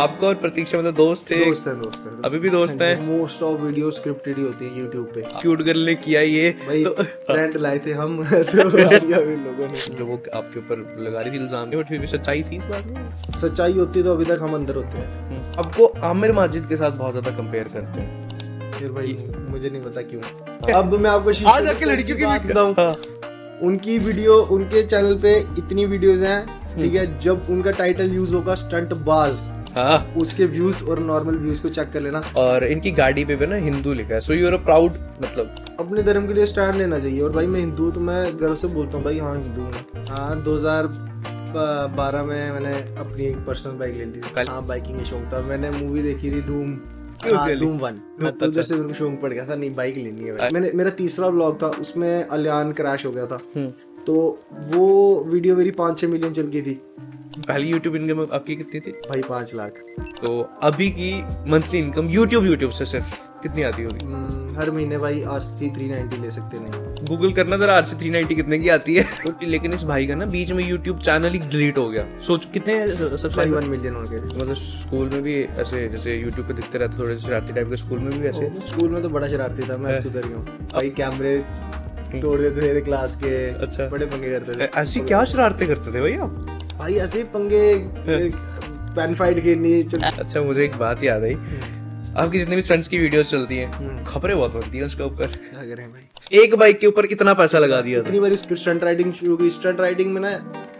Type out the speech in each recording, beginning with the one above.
आपका और प्रतीक्षा मतलब दोस्त थे दोस्त है दोस्त है अभी भी दोस्त है मोस्ट ऑफ वीडियो स्क्रिप्टेड ही होती है यूट्यूब पे क्यूट गर्ल ने किया ये भाई तो फ्रेंड लाए थे हम तो लोगों ने लोग आपके ऊपर लगा रही थी इल्जाम बट फिर भी सच्चाई थी इस बात में सच्चाई होती तो अभी तक हम अंदर होते हैं आपको हम्म। आमिर माजिद के साथ बहुत ज्यादा कंपेयर करते हैं फिर भाई मुझे नहीं पता क्यों अब मैं आपको आज आपके लड़कियों की बात बताऊं हाँ। उनकी वीडियो उनके चैनल पे इतनी वीडियोस हैं ठीक है हम्म। जब उनका टाइटल यूज होगा स्टंट बाज हाँ उसके व्यूज और नॉर्मल व्यूज को चेक कर लेना और इनकी गाड़ी पे भी ना हिंदू लिखा है सो यू आर प्राउड मतलब अपने धर्म के लिए स्टैंड लेना चाहिए और भाई मैं हिंदू तो मैं गर्व से बोलता हूँ भाई हाँ हिंदू हूँ हाँ दो बारह में मैंने अपनी एक पर्सनल बाइक ले ली थी हाँ बाइकिंग का शौक था मैंने मूवी देखी थी धूम हाँ, अच्छा, तो अच्छा। से शौक पड़ गया था नहीं बाइक लेनी है मैंने मेरा तीसरा ब्लॉग था उसमें अलियान क्रैश हो गया था हम्म। तो वो वीडियो मेरी पाँच छः मिलियन चल गई थी पहली YouTube इनकम आपकी कितनी थी भाई पांच लाख तो अभी की मंथली इनकम YouTube YouTube से सिर्फ कितनी आती होगी हम्म, हर महीने भाई आर सी थ्री नाइनटी ले सकते हैं गूगल करना जरा आर सी थ्री नाइनटी कितने की आती है तो लेकिन इस भाई का ना बीच में यूट्यूब चैनल ही डिलीट हो गया सोच कितने सब्सक्राइबर वन मिलियन हो गए मतलब स्कूल में भी ऐसे जैसे यूट्यूब पे दिखते रहते थोड़े शरारती टाइप के स्कूल में भी ऐसे स्कूल में तो बड़ा शरारती था मैं सुधर गया भाई कैमरे तोड़ देते थे क्लास के अच्छा बड़े पंगे करते थे ऐसी क्या शरारते करते थे भैया भाई ऐसे पंगे पैन फाइट हाँ। खेलनी अच्छा मुझे एक बात याद आई हम्म। आपकी जितनी भी स्टंट्स की वीडियोस चलती हैं हम्म। खबरें बहुत बनती हैं उसके ऊपर क्या करें भाई एक बाइक के ऊपर कितना पैसा लगा दिया इतनी बार स्टंट राइडिंग शुरू की स्टंट राइडिंग में ना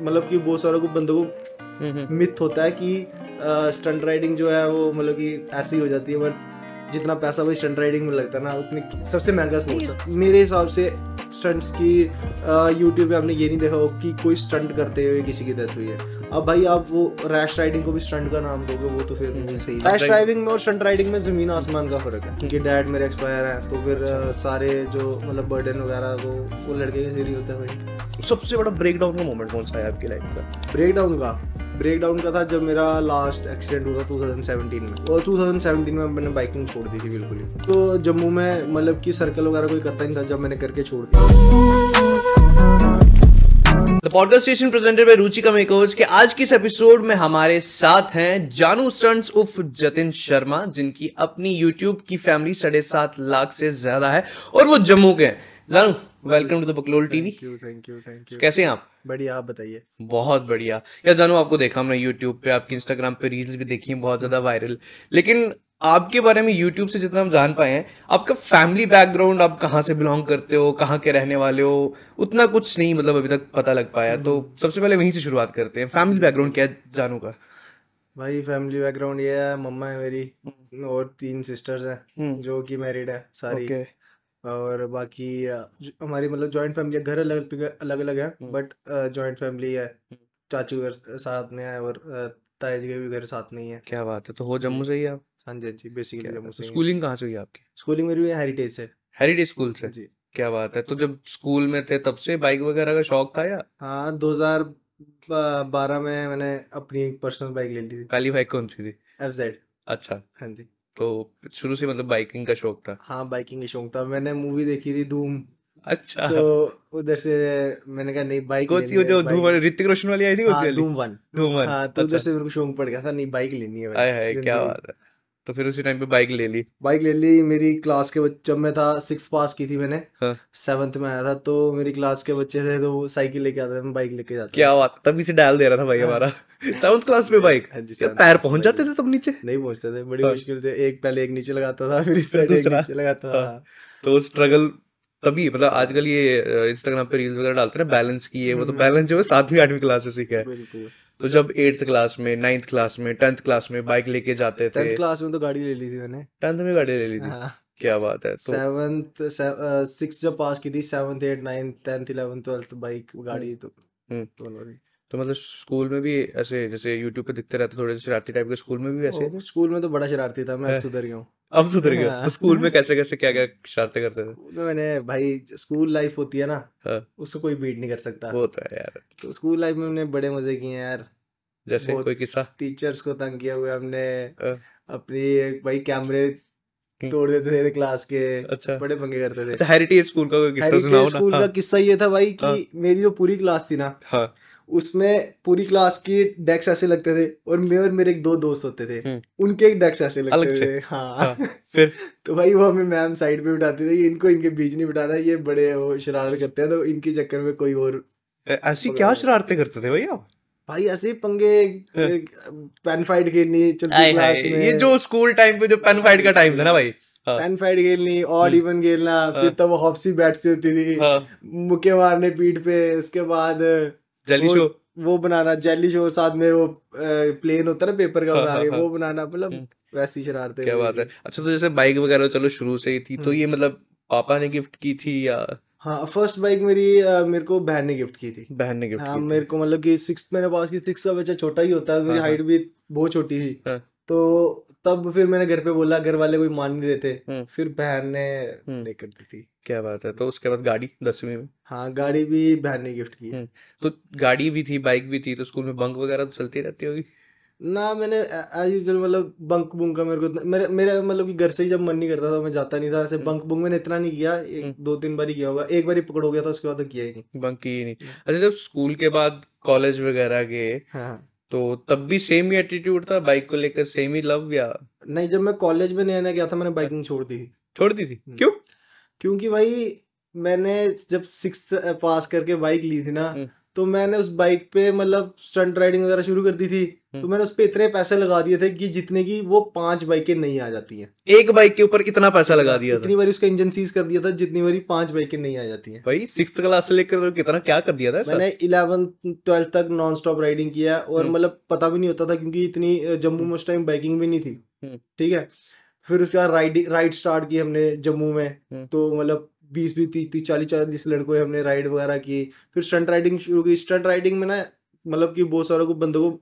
मतलब कि बहुत सारों को बंदों को मिथ हम्म, होता है कि स्टंट राइडिंग जो है वो मतलब कि ऐसी हो जाती है बट जितना पैसा वही स्टंट राइडिंग में लगता है ना उतनी सबसे महंगा स्पोर्ट्स मेरे हिसाब से स्टंट्स की यूट्यूब पे आपने ये नहीं देखा हो कि कोई स्टंट करते हुए किसी की डेथ हुई है अब भाई आप वो रैश राइडिंग को भी स्टंट का नाम दोगे वो तो फिर हम्म। सही रैश राइडिंग में और स्टंट राइडिंग में ज़मीन आसमान का फ़र्क है क्योंकि डैड मेरे एक्सपायर है तो फिर सारे जो मतलब बर्डन वगैरह वो वो लड़के के सीरी होते हैं भाई सबसे बड़ा ब्रेकडाउन का मोमेंट कौन सा है आपकी लाइफ का ब्रेकडाउन का ब्रेकडाउन का था जब मेरा लास्ट एक्सीडेंट हुआ था 2017 में और 2017 में मैंने बाइकिंग छोड़ दी थी बिल्कुल ही तो जम्मू में मतलब कि सर्कल वगैरह कोई करता नहीं था जब मैंने करके छोड़ दिया podcast station presented by Ruchi का मेकर्स के आज के इस एपिसोड में हमारे साथ हैं जानू स्टंट्स उफ जतिन शर्मा जिनकी अपनी यूट्यूब की फैमिली साढ़े सात लाख से ज्यादा है और वो जम्मू के हैं जानू welcome to the Baklol TV thank you thank you कैसे हैं आप बढ़िया आप बताइए बहुत बढ़िया यार जानू आपको देखा हमने यूट्यूब पे आपके इंस्टाग्राम पे रील्स भी देखी हैं बहुत ज्यादा वायरल लेकिन आपके बारे में यूट्यूब से जितना हम जान पाए हैं आपका फैमिली बैकग्राउंड आप कहाँ से बिलोंग करते हो कहाँ के रहने वाले हो उतना कुछ नहीं मतलब अभी तक पता लग पाया तो हम्म। सबसे पहले वहीं से शुरुआत करते हैं फैमिली बैकग्राउंड क्या जानू का भाई फैमिली बैकग्राउंड ये है मम्मा है मेरी हम्म। और तीन सिस्टर्स हैं हम्म। जो कि मैरिड है सारी okay. और बाकी हमारी मतलब जॉइंट फैमिली घर अलग अलग अलग हम्म। है बट जॉइंट फैमिली है चाचू घर साथ में है और ताया जी के भी घर साथ में ही है क्या बात है तो हो जम्मू हम्म। से ही आप संजय हाँ जी बेसिकली हाँ जम्मू से स्कूलिंग कहाँ से हुई आपकी स्कूलिंग मेरी हुई हेरिटेज से हेरिटेज स्कूल से जी क्या बात है तो, तो जब स्कूल में थे तब से बाइक वगैरह का शौक था या हाँ दो हजार बारह में मैंने अपनी पर्सनल बाइक ले ली थी काली बाइक कौन सी थी एफ जेड अच्छा हाँ जी तो शुरू से मतलब बाइकिंग का शौक था हाँ बाइकिंग का शौक था मैंने मूवी देखी थी धूम अच्छा तो उधर से मैंने कहा नहीं बाइक कौन सी जो धूम ऋतिक रोशन वाली आई थी हाँ, धूम वन धूम वन हाँ तो उधर अच्छा। से मेरे को शौक पड़ गया था नहीं बाइक लेनी है क्या बात है तो फिर उसी टाइम पे बाइक हाँ। ले ली बाइक ले ली मेरी क्लास के बच्चे जब मैं था सिक्स पास की थी मैंने सेवंथ हाँ। में आया था तो मेरी क्लास के बच्चे थे तो साइकिल लेके आते थे बाइक लेके जाते क्या बात तब से डाल दे रहा था भाई हाँ। हमारा सेवन्थ क्लास में बाइक पैर पहुंच जाते थे तब नीचे नहीं पहुंचते थे बड़ी मुश्किल से एक पहले एक नीचे लगाता था फिर इस साइड एक नीचे लगाता था तो स्ट्रगल तभी मतलब आजकल ये इंस्टाग्राम पे रील्स वगैरह डालते हैं बैलेंस की तो हम्म। है वो तो बैलेंस जो है सातवीं आठवीं क्लास से सीखा है तो जब एट्थ क्लास में नाइन्थ क्लास में टेंथ क्लास में बाइक लेके जाते थे क्लास में तो गाड़ी ले ली थी मैंने टेंथ में गाड़ी ले ली थी हाँ। क्या बात है सेवंथ तो सिक्स जब पास की थी seventh eight ninth tenth eleven twelfth bike गाड़ी हम्म। तो हम्म। तो मतलब स्कूल में भी ऐसे जैसे यूट्यूब पे दिखते रहते थोड़े से शरारती टाइप के स्कूल में भी ऐसे स्कूल में तो बड़ा शरारती था मैं सुधर गया हूँ अब सुधर गया हाँ। तो स्कूल में कैसे कैसे क्या क्या शरारतें करते थे मैंने भाई स्कूल लाइफ होती है ना हाँ। उसको कोई बीट नहीं कर सकता वो तो है यार तो स्कूल लाइफ में हमने बड़े मजे किए यार जैसे कोई किस्सा टीचर्स को तंग किया हुआ हमने हाँ। अपनी भाई कैमरे हम्म। तोड़ देते थे क्लास के अच्छा बड़े पंगे करते थे अच्छा हेरिटेज स्कूल का कोई किस्सा सुनाओ ना स्कूल का हाँ। किस्सा ये था भाई कि मेरी जो पूरी क्लास थी ना उसमें पूरी क्लास की डेक्स ऐसे लगते थे और मैं और मेरे एक दो दोस्त होते थे हम्म। उनके एक डेक्स ऐसे लगते थे हाँ, हाँ फिर तो भाई वो हमें मैम साइड पे बिठाते थे इनको इनके बीच नहीं बिठाना ये बड़े वो शरारत करते हैं तो इनके चक्कर में कोई और ऐसी क्या शरारते करते थे भैया भाई ऐसे पंगे पेन हाँ। फाइट खेलनी चलती ये जो स्कूल टाइम पे जो पेन फाइट का टाइम था ना भाई पेन हाँ। फाइट खेलनी ऑड इवन हम्म। खेलना फिर हाँ। तब हॉपसी बैट से होती थी मुक्के मारने पीठ पे उसके बाद जेली शो वो बनाना जेली शो साथ में वो प्लेन होता है ना पेपर का हाँ, हाँ, बना रहे हाँ। वो बनाना मतलब हम्म। वैसी शरारतें क्या बात है अच्छा तो जैसे बाइक वगैरह चलो शुरू से ही थी तो हम्म। ये मतलब पापा ने गिफ्ट की थी या हाँ फर्स्ट बाइक मेरी मेरे को बहन ने गिफ्ट की थी बहन ने गिफ्ट हाँ मेरे को मतलब कि सिक्स मैंने पास की सिक्स का बच्चा छोटा ही होता है मेरी हाइट भी बहुत छोटी थी तो तब फिर मैंने घर पे बोला घर वाले कोई मान नहीं रहे थे हम्म। फिर बहन ने लेकर दी थी क्या बात है तो उसके बाद गाड़ी दसवीं में हाँ गाड़ी भी बहन ने गिफ्ट की हम्म, तो गाड़ी भी थी बाइक भी थी तो स्कूल में बंक वगैरह तो चलती रहती होगी ना मैंने एज यूजल मतलब बंक बुंक का मेरे को मेरे मेरा मतलब कि घर से ही जब मन नहीं करता था मैं जाता नहीं था ऐसे हम्म। बंक बुंक मैंने इतना नहीं किया एक हम्म। दो तीन बार ही किया होगा एक बार ही पकड़ हो गया था उसके बाद तो किया ही नहीं बंक किया ही नहीं अच्छा जब स्कूल के बाद कॉलेज वगैरह गए हाँ, हाँ। तो तब भी सेम ही एटीट्यूड था बाइक को लेकर सेम ही लव या नहीं जब मैं कॉलेज में नया नया गया था मैंने बाइकिंग हाँ। छोड़ दी थी छोड़ दी थी क्यों क्योंकि भाई मैंने जब सिक्स पास करके बाइक ली थी ना हम्म। तो मैंने उस बाइक पे मतलब स्टंट राइडिंग वगैरह शुरू कर दी थी हम्म। तो मैंने उस पर इतने पैसे लगा दिए थे कि जितने की वो पांच बाइकें नहीं आ जाती हैं एक बाइक के ऊपर इतना पैसा लगा दिया इतनी बार उसका इंजन सीज कर दिया था जितनी बारी पांच बाइकें नहीं आ जाती हैं भाई सिक्स क्लास से लेकर कितना क्या कर दिया था मैंने इलेवन ट्वेल्थ तक नॉन स्टॉप राइडिंग किया और हम्म। मतलब पता भी नहीं होता था क्योंकि इतनी जम्मू में उस टाइम बाइकिंग भी नहीं थी ठीक है फिर उसके बाद राइड राइड स्टार्ट की हमने जम्मू में हम्म। तो मतलब बीस बीस तीस तीस चालीस चालीस लड़कों हमने राइड वगैरह की फिर स्टंट राइडिंग शुरू की स्टंट राइडिंग में ना मतलब कि बहुत सारों को बंदों को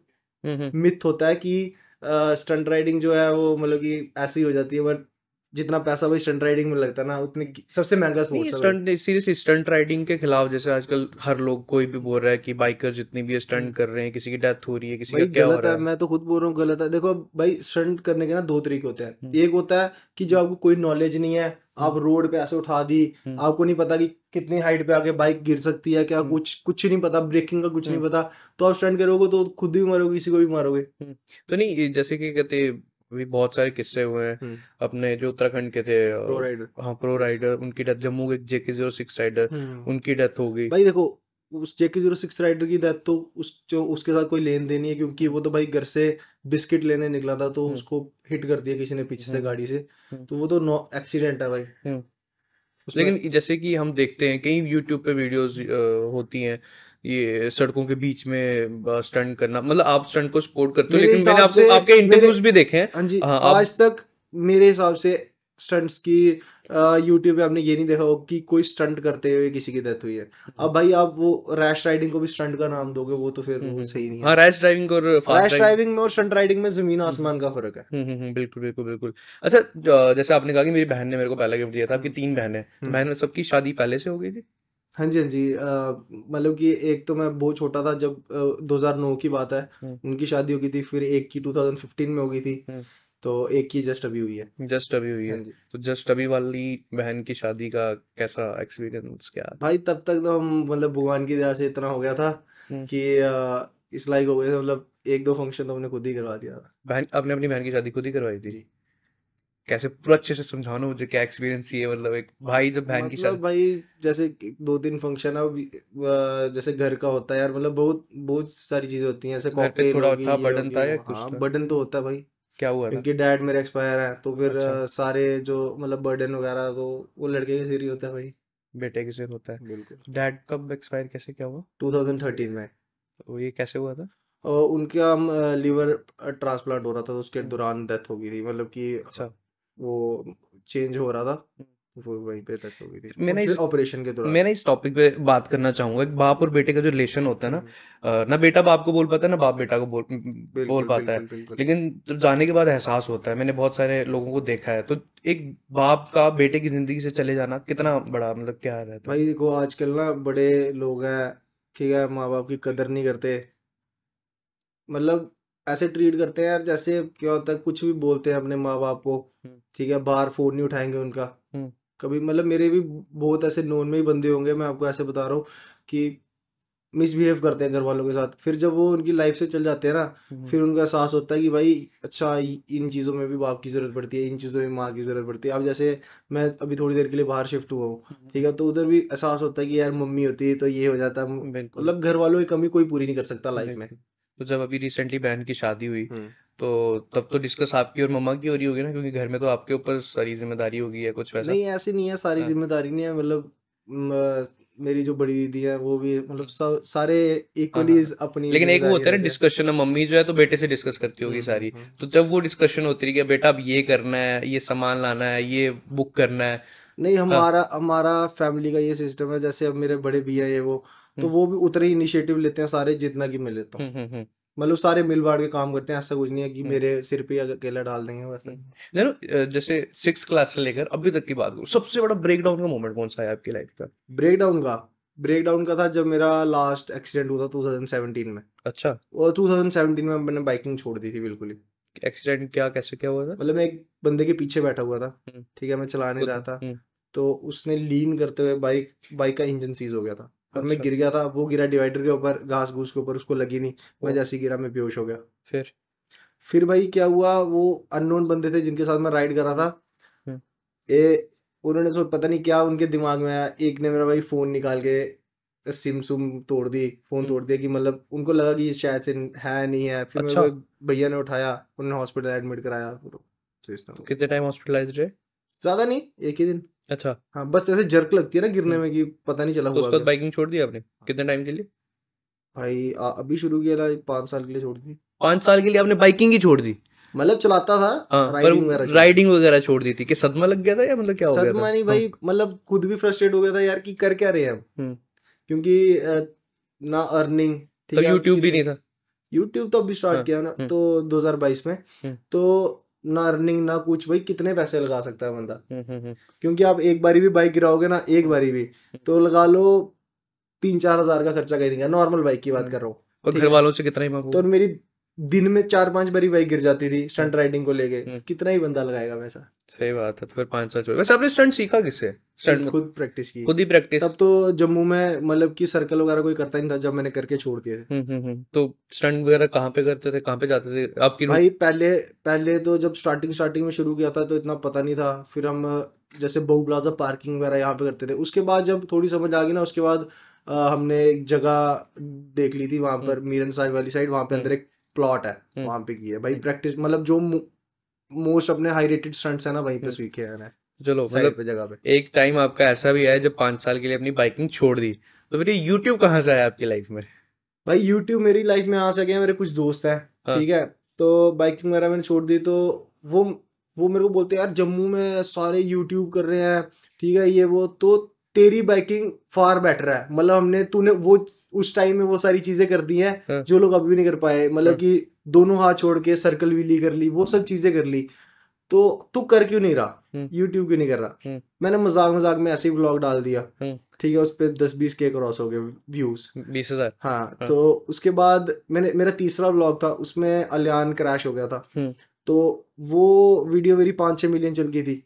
हम्म, हम्म। मिथ होता है कि स्टंट राइडिंग जो है वो मतलब कि ऐसी हो जाती है बट जितना पैसा वही स्टंट राइडिंग में लगता है ना उतने सबसे महंगा sports stunt seriously stunt riding के खिलाफ जैसे आजकल हर लोग कोई भी बोल रहा है कि बाइकर जितने भी स्टंट हम्म। कर रहे हैं किसी की डेथ हो रही है किसी का क्या गलत हो रहा है मैं तो खुद बोल रहा हूँ गलत है देखो भाई स्टंट करने के ना दो तरीके होते हैं हम्म। एक होता है कि जो आपको कोई नॉलेज नहीं है हम्म। आप रोड पे ऐसे उठा दी आपको नहीं पता कि कितनी हाइट पे आके बाइक गिर सकती है क्या कुछ कुछ नहीं पता ब्रेकिंग का कुछ नहीं पता तो आप स्टंट करोगे तो खुद भी मारोगे किसी को भी मारोगे तो नहीं जैसे कि कहते भी बहुत सारे किस्से हुए हैं हम्म। अपने जो उत्तराखंड के थे प्रो राइडर हाँ प्रो राइडर उनकी डेथ जम्मू के जेके जीरो सिक्स राइडर उनकी डेथ हो गई भाई देखो उस जेके जीरो सिक्स राइडर की डेथ तो उस जो उसके साथ कोई लेन देन नहीं है क्योंकि वो तो भाई घर से बिस्किट लेने निकला था तो हम्म। उसको हिट कर दिया किसी ने पीछे से हम्म। गाड़ी से तो वो तो नो एक्सीडेंट है भाई लेकिन जैसे कि हम देखते हैं कई यूट्यूब पे वीडियोस होती हैं ये सड़कों के बीच में स्टंट करना मतलब आप स्टंट को सपोर्ट करते हो लेकिन मैंने आपको आपके इंटरव्यूज भी देखे हैं हाँ जी हाँ, आज तक मेरे हिसाब से स्टंट्स की यूट्यूब पे आपने ये नहीं देखा हो कि कोई स्टंट करते हुए किसी की डेथ हुई है अब भाई आप वो रैश राइडिंग को भी स्टंट का नाम दोगे वो तो फिर वो हम्म, हम्म। सही नहीं है रैश हाँ, ड्राइविंग और रैश ड्राइविंग में और स्टंट राइडिंग में जमीन हम्म। आसमान का फर्क है बिल्कुल बिल्कुल बिल्कुल अच्छा जैसे आपने कहा कि मेरी बहन ने मेरे को पहला गिफ्ट दिया था आपकी तीन बहन है बहन सबकी शादी पहले से हो गई थी हाँ जी हाँ जी मतलब कि एक तो मैं बहुत छोटा था जब दो हजार नौ की बात है हम्म। उनकी शादी हो गई थी फिर एक की टू थाउजेंड फिफ्टीन में हो गई थी हम्म। तो एक की जस्ट अभी हुई है जस्ट अभी हुई है हाँ जी तो जस्ट अभी वाली बहन की शादी का कैसा एक्सपीरियंस क्या भाई तब तक तो हम मतलब भगवान की दया से इतना हो गया था हम्म। कि इस लाइक हो गए थे मतलब एक दो फंक्शन तो हमने खुद ही करवा दिया था बहन आपने अपनी बहन की शादी खुद ही करवाई थी कैसे पूरा अच्छे से समझाना मुझे क्या एक्सपीरियंस ये मतलब एक भाई जब बहन की मतलब भाई जैसे दो तीन फंक्शन है जैसे घर का होता है यार मतलब बहुत बहुत सारी चीजें होती हैं जैसे कॉकटेल थोड़ा था बटन था या कुछ हाँ, बटन तो होता है भाई क्या हुआ क्योंकि डैड मेरे एक्सपायर है तो फिर अच्छा। सारे जो मतलब बर्डन वगैरह तो वो लड़के के सिर ही होता है भाई बेटे के सिर होता है बिल्कुल डैड कब एक्सपायर कैसे क्या हुआ 2013 में वो तो ये कैसे हुआ था और उनका लीवर ट्रांसप्लांट हो रहा था तो उसके हम्म। दौरान डेथ हो गई थी मतलब कि अच्छा वो चेंज हो रहा था हम्म। तो वो वहीं पे तक हो गई थी इस ऑपरेशन के दौरान इस टॉपिक पे बात करना चाहूंगा बाप और बेटे का जो रिलेशन होता है ना हम्म। ना बेटा बाप को बोल पाता है ना बाप बेटा को बोल बिल्कुल, बोल पाता बिल्कुल, है बिल्कुल, लेकिन जब जाने के बाद एहसास होता है मैंने बहुत सारे लोगों को देखा है तो एक बाप का बेटे की जिंदगी से चले जाना कितना बड़ा मतलब क्या रहता है भाई देखो आजकल ना बड़े लोग हैं ठीक है माँ बाप की कदर नहीं करते मतलब ऐसे ट्रीट करते हैं यार जैसे क्या होता है कुछ भी बोलते हैं अपने माँ बाप को हम्म। ठीक है बाहर फोन नहीं उठाएंगे उनका हम्म। कभी मतलब मेरे भी बहुत ऐसे नॉन में ही बंदे होंगे मैं आपको ऐसे बता रहा हूँ कि मिसबिहेव करते हैं घर वालों के साथ फिर जब वो उनकी लाइफ से चल जाते हैं ना हम्म। फिर उनका एहसास होता है कि भाई अच्छा इन चीज़ों में भी बाप की ज़रूरत पड़ती है इन चीज़ों में माँ की ज़रूरत पड़ती है अब जैसे मैं अभी थोड़ी देर के लिए बाहर शिफ्ट हुआ हूँ ठीक है तो उधर भी एहसास होता है कि यार मम्मी होती है तो ये हो जाता है मतलब घर वालों की कमी कोई पूरी नहीं कर सकता लाइफ में तो जब अभी रिसेंटली बहन की शादी हुई हम्म। तो तब तो डिस्कस आपकी और मम्मा की हो रही होगी ना क्योंकि घर में तो आपके ऊपर सारी जिम्मेदारी होगी या कुछ वैसा नहीं ऐसी नहीं है सारी हाँ। जिम्मेदारी नहीं है मतलब मेरी जो बड़ी दीदी है वो भी मतलब सब सारे इक्वली हाँ, हाँ। अपनी लेकिन एक वो होता है ना डिस्कशन मम्मी जो है तो बेटे से डिस्कस करती होगी हम्म, सारी हम्म, तो जब वो डिस्कशन होती रही है बेटा अब ये करना है ये सामान लाना है ये बुक करना है नहीं हमारा हमारा फैमिली का ये सिस्टम है जैसे अब मेरे बड़े भैया है वो तो वो भी उतने ही इनिशिएटिव लेते हैं सारे जितना कि मैं लेता हूँ मतलब सारे मिल बांट के काम करते हैं ऐसा कुछ नहीं है कि हम्म। मेरे सिर पे अकेला डाल देंगे वैसे हम्म। जैसे सिक्स क्लास से लेकर अभी तक की बात करूँ सबसे बड़ा ब्रेकडाउन का मोमेंट कौन सा है आपकी लाइफ का ब्रेकडाउन का ब्रेकडाउन का था जब मेरा लास्ट एक्सीडेंट हुआ था 2017 में अच्छा और 2017 में मैंने बाइकिंग छोड़ दी थी बिल्कुल ही एक्सीडेंट क्या कैसे क्या हुआ था मतलब मैं एक बंदे के पीछे बैठा हुआ था हम्म। ठीक है मैं चला नहीं रहा था तो उसने लीन करते हुए बाइक बाइक का इंजन सीज हो गया था और मैं अच्छा। गिर गया था वो गिरा डिवाइडर के ऊपर घास घूस के ऊपर उसको लगी नहीं मैं जैसे गिरा मैं बेहोश हो गया फिर फिर भाई क्या हुआ वो अननोन बंदे थे जिनके साथ मैं राइड कर रहा था ए हम्म। उन्होंने सो तो पता नहीं क्या उनके दिमाग में आया एक ने मेरा भाई फोन निकाल के सिम सुम तोड़ दी फोन हम्म। तोड़ दिया कि मतलब उनको लगा कि शायद से है नहीं है फिर अच्छा। भैया ने उठाया उन्होंने हॉस्पिटल एडमिट कराया तो, तो कितने टाइम हॉस्पिटलाइज्ड रहे ज्यादा नहीं एक ही दिन अच्छा हाँ बस ऐसे जर्क लगती है ना गिरने हम्म। में कि पता नहीं चला तो हुआ उसके बाद बाइकिंग छोड़ दी आपने हाँ। कितने टाइम के लिए भाई आ, अभी शुरू किया था पांच साल के लिए छोड़ दी पांच साल के लिए आपने बाइकिंग ही छोड़ दी मतलब चलाता था आ, हाँ, राइडिंग वगैरह राइडिंग वगैरह छोड़ दी थी कि सदमा लग गया था या मतलब क्या हो गया सदमा नहीं भाई हाँ। मतलब खुद भी फ्रस्ट्रेट हो गया था यार कि कर क्या रहे हैं हम हम्म। क्योंकि ना अर्निंग ठीक तो है यूट्यूब भी नहीं था यूट्यूब तो अभी स्टार्ट किया ना हम्म। तो 2022 में तो ना अर्निंग ना कुछ भाई कितने पैसे लगा सकता है बंदा हम्म, हम्म, हम्म। क्योंकि आप एक बारी भी बाइक गिराओगे ना एक बारी भी तो लगा लो तीन चार हजार का खर्चा करेंगे नॉर्मल बाइक की बात कर रहा हूँ और घर वालों से कितना ही तो मेरी दिन में चार पांच बारी बाइक गिर जाती थी स्टंट हम्म। राइडिंग को लेके हम्म। कितना ही बंदा लगाएगा वैसा सही बात है तो फिर पांच साल वैसे आपने स्टंट सीखा किससे स्टंट खुद प्रैक्टिस की खुद ही प्रैक्टिस तब तो जम्मू में मतलब कि सर्कल वगैरह कोई करता नहीं था जब मैंने करके छोड़ दिए थे हम्म, तो स्टंट वगैरह कहाँ पे करते थे कहाँ पे जाते थे आपकी भाई पहले पहले तो जब स्टार्टिंग स्टार्टिंग में शुरू किया था तो इतना पता नहीं था फिर हम जैसे बहु प्लाजा पार्किंग वगैरह यहाँ पे करते थे उसके बाद जब थोड़ी समझ आ गई ना उसके बाद हमने एक जगह देख ली थी वहां पर मीरन साहब वाली साइड वहां पे अंदर एक प्लॉट है हम्म। वहां पे की है भाई प्रैक्टिस हम्म। मतलब जो मोस्ट अपने हाई रेटेड स्टंट्स है ना वहीं पे हम्म। सीखे हैं ना चलो मतलब पे जगह पे एक टाइम आपका ऐसा भी है जब पांच साल के लिए अपनी बाइकिंग छोड़ दी तो फिर यूट्यूब कहाँ से आया आपकी लाइफ में भाई यूट्यूब मेरी लाइफ में आ सके मेरे कुछ दोस्त है हाँ। ठीक है तो बाइकिंग वगैरह मैंने छोड़ दी तो वो वो मेरे को बोलते हैं यार जम्मू में सारे यूट्यूब कर रहे हैं ठीक है ये वो तो तेरी बाइकिंग फार बेटर है मतलब हमने तूने वो उस टाइम में वो सारी चीजें कर दी हैं है। हाँ। जो लोग अभी भी नहीं कर पाए मतलब हाँ। कि दोनों हाथ छोड़ के सर्कल व्हीली कर ली वो सब चीजें कर ली तो तू कर क्यों नहीं रहा यूट्यूब हाँ। क्यों नहीं कर रहा मैंने मजाक मजाक में ऐसे ही ब्लॉग डाल दिया ठीक है उस पर दस बीस के क्रॉस हो गए व्यूज बीस हजार हाँ तो उसके बाद मैंने मेरा तीसरा ब्लॉग था उसमें अलियान क्रैश हो गया था तो वो वीडियो मेरी पांच छह मिलियन चल गई थी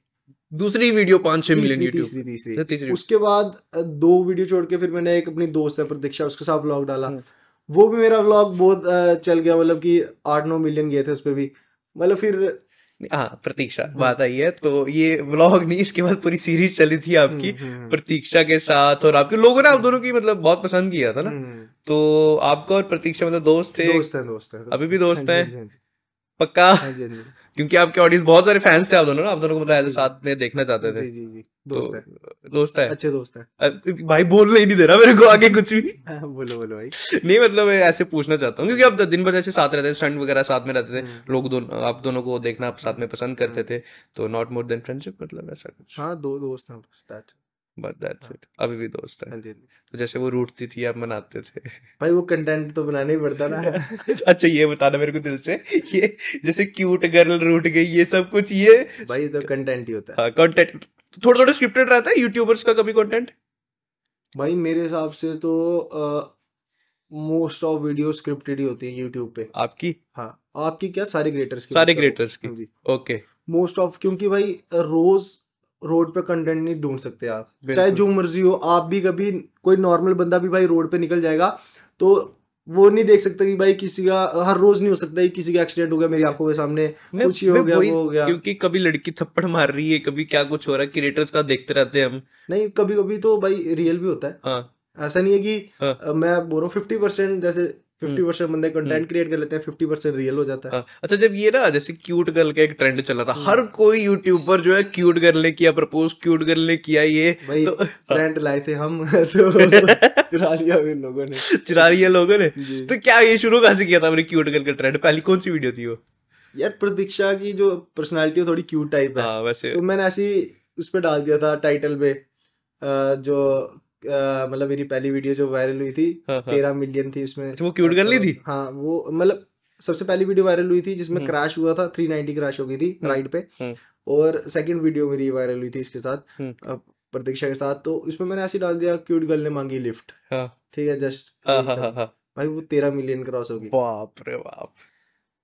दूसरी वीडियो पांच छह मिलियन तीसरी अच्छा, तीसरी उसके बाद दो वीडियो छोड़ के फिर मैंने एक अपनी दोस्त है प्रतीक्षा उसके साथ ब्लॉग डाला हम्म। वो भी मेरा ब्लॉग बहुत चल गया मतलब कि आठ नौ मिलियन गए थे उस पर भी मतलब फिर हाँ प्रतीक्षा बात आई है तो ये व्लॉग नहीं इसके बाद पूरी सीरीज चली थी आपकी हम्म, हम्म। प्रतीक्षा के साथ और आपके लोगों ने आप दोनों की मतलब बहुत पसंद किया था ना तो आपका और प्रतीक्षा मतलब दोस्त थे दोस्त हैं दोस्त हैं अभी भी दोस्त हाँ हैं हाँ हाँ पक्का क्योंकि आपके ऑडियंस बहुत सारे फैंस थे आप दोनों ना आप दोनों को बताया साथ में देखना चाहते थे जी जी जी तो दोस्त तो, है दोस्त है अच्छे दोस्त है भाई बोल नहीं दे रहा मेरे को आगे कुछ भी हाँ, बोलो बोलो भाई नहीं मतलब मैं ऐसे पूछना चाहता हूँ क्योंकि आप दिन भर ऐसे साथ रहते स्टंट वगैरह साथ में रहते थे हम्म, हम्म। लोग दोनों आप दोनों को देखना आप साथ में पसंद करते हम्म। थे तो नॉट मोर देन फ्रेंडशिप मतलब ऐसा कुछ हाँ दो दोस्त हैं बट दैट्स इट अभी भी दोस्त है हाँ हाँ तो जैसे वो रूटती थी आप मनाते थे भाई वो कंटेंट तो बनाना ही पड़ता ना अच्छा ये बताना मेरे को दिल से ये जैसे क्यूट गर्ल रूट गई ये सब कुछ ये भाई तो कंटेंट ही होता है हाँ कंटेंट थोड़ा थोड़ा स्क्रिप्टेड रहता है यूट्यूबर्स का कभी कंटेंट भाई मेरे हिसाब से तो मोस्ट ऑफ वीडियो स्क्रिप्टेड ही होती है यूट्यूब पे आपकी हाँ आपकी क्या सारे ग्रेटर्स की सारे ग्रेटर्स की ओके मोस्ट ऑफ क्योंकि भाई रोज रोड पे कंटेंट नहीं ढूंढ सकते आप चाहे जो मर्जी हो आप भी कभी कोई नॉर्मल बंदा भी भाई रोड पे निकल जाएगा तो वो नहीं देख सकता कि भाई किसी का हर रोज नहीं हो सकता कि किसी का एक्सीडेंट हो गया मेरी आंखों के सामने कुछ ही हो गया वो हो गया क्योंकि कभी लड़की थप्पड़ मार रही है कभी क्या कुछ हो रहा है क्रिएटर्स का देखते रहते हैं हम नहीं कभी कभी तो भाई रियल भी होता है हाँ। ऐसा नहीं है कि हाँ। मैं बोल रहा हूँ फिफ्टी परसेंट जैसे फिफ्टी हम्म। परसेंट बंदे कंटेंट क्रिएट हम्म। कर लेते हैं फिफ्टी परसेंट रियल हो जाता है आ, हाँ। अच्छा जब ये ना जैसे क्यूट गर्ल का एक ट्रेंड चला था हम्म। हर कोई यूट्यूबर जो है क्यूट गर्ल ने किया प्रपोज क्यूट गर्ल ने किया ये भाई तो, ट्रेंड लाए थे हम तो चुरा लिया इन लोगों ने चुरा लिया लोगों ने तो क्या ये शुरू कहा से किया था हमने क्यूट गर्ल का ट्रेंड पहली कौन सी वीडियो थी वो यार प्रतीक्षा की जो पर्सनालिटी थोड़ी क्यूट टाइप है हाँ, वैसे तो मैंने ऐसी उस पर डाल दिया था टाइटल पे जो मतलब मेरी पहली वीडियो जो वायरल हुई थी हाँ, हाँ। तेरह मिलियन थी उसमें अच्छा, वो क्यूट कर ली थी मतलब, हाँ वो मतलब सबसे पहली वीडियो वायरल हुई थी जिसमें क्रैश हम्म। हुआ था थ्री नाइनटी क्रैश हो गई थी राइड हम्म। पे हम्म। और सेकंड वीडियो मेरी वायरल हुई थी इसके साथ प्रतीक्षा के साथ तो इसमें मैंने ऐसे डाल दिया क्यूट गर्ल ने मांगी लिफ्ट हाँ। ठीक है जस्ट भाई वो तेरह मिलियन क्रॉस हो गई बाप रे बाप